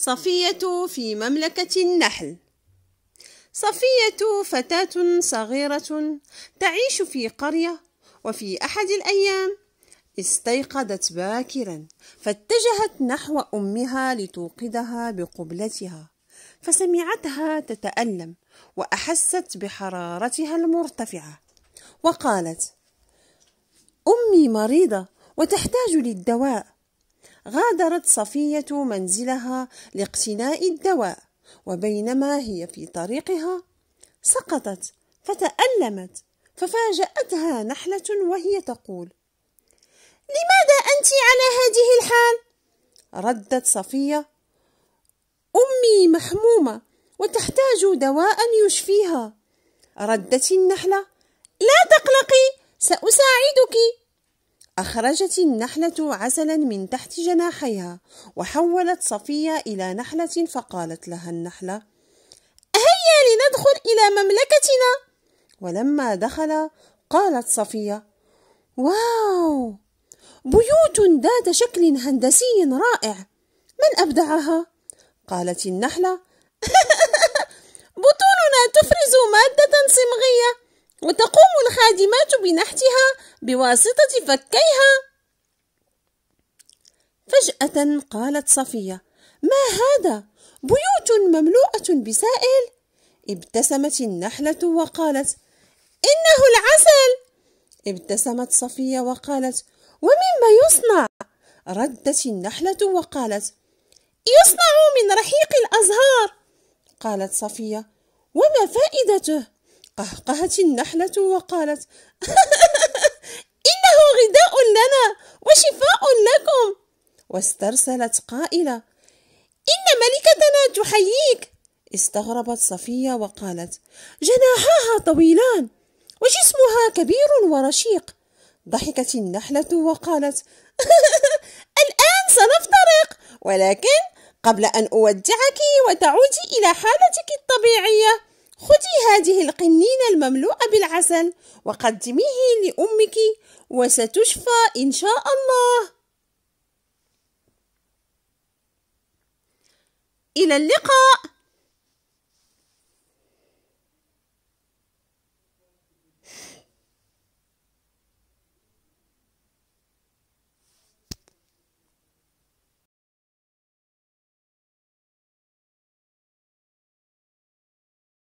صفية في مملكة النحل صفية فتاة صغيرة تعيش في قرية وفي أحد الأيام استيقظت باكرا فاتجهت نحو أمها لتوقدها بقبلتها فسمعتها تتألم وأحست بحرارتها المرتفعة وقالت أمي مريضة وتحتاج للدواء غادرت صفية منزلها لاقتناء الدواء وبينما هي في طريقها سقطت فتألمت ففاجأتها نحلة وهي تقول لماذا أنت على هذه الحال؟ ردت صفية أمي محمومة وتحتاج دواء يشفيها ردت النحلة لا تقلقي سأساعدك أخرجت النحلة عسلا من تحت جناحيها وحولت صفية إلى نحلة فقالت لها النحلة هيا لندخل إلى مملكتنا ولما دخل قالت صفية واو بيوت ذات شكل هندسي رائع من أبدعها؟ قالت النحلة بطوننا تفرز مادة صمغية وتقوم الخادمات بنحتها بواسطة فكيها فجأة قالت صفية ما هذا بيوت مملوءة بسائل ابتسمت النحلة وقالت إنه العسل ابتسمت صفية وقالت ومما يصنع ردت النحلة وقالت يصنع من رحيق الأزهار قالت صفية وما فائدته قهقهت النحلة وقالت إنه غذاء لنا وشفاء لكم واسترسلت قائلة إن ملكتنا تحييك استغربت صفية وقالت جناحاها طويلان وجسمها كبير ورشيق ضحكت النحلة وقالت الآن سنفترق ولكن قبل أن أودعك وتعودي إلى حالتك الطبيعية خذي هذه القنينة المملوءة بالعسل وقدميه لأمك وستشفى إن شاء الله إلى اللقاء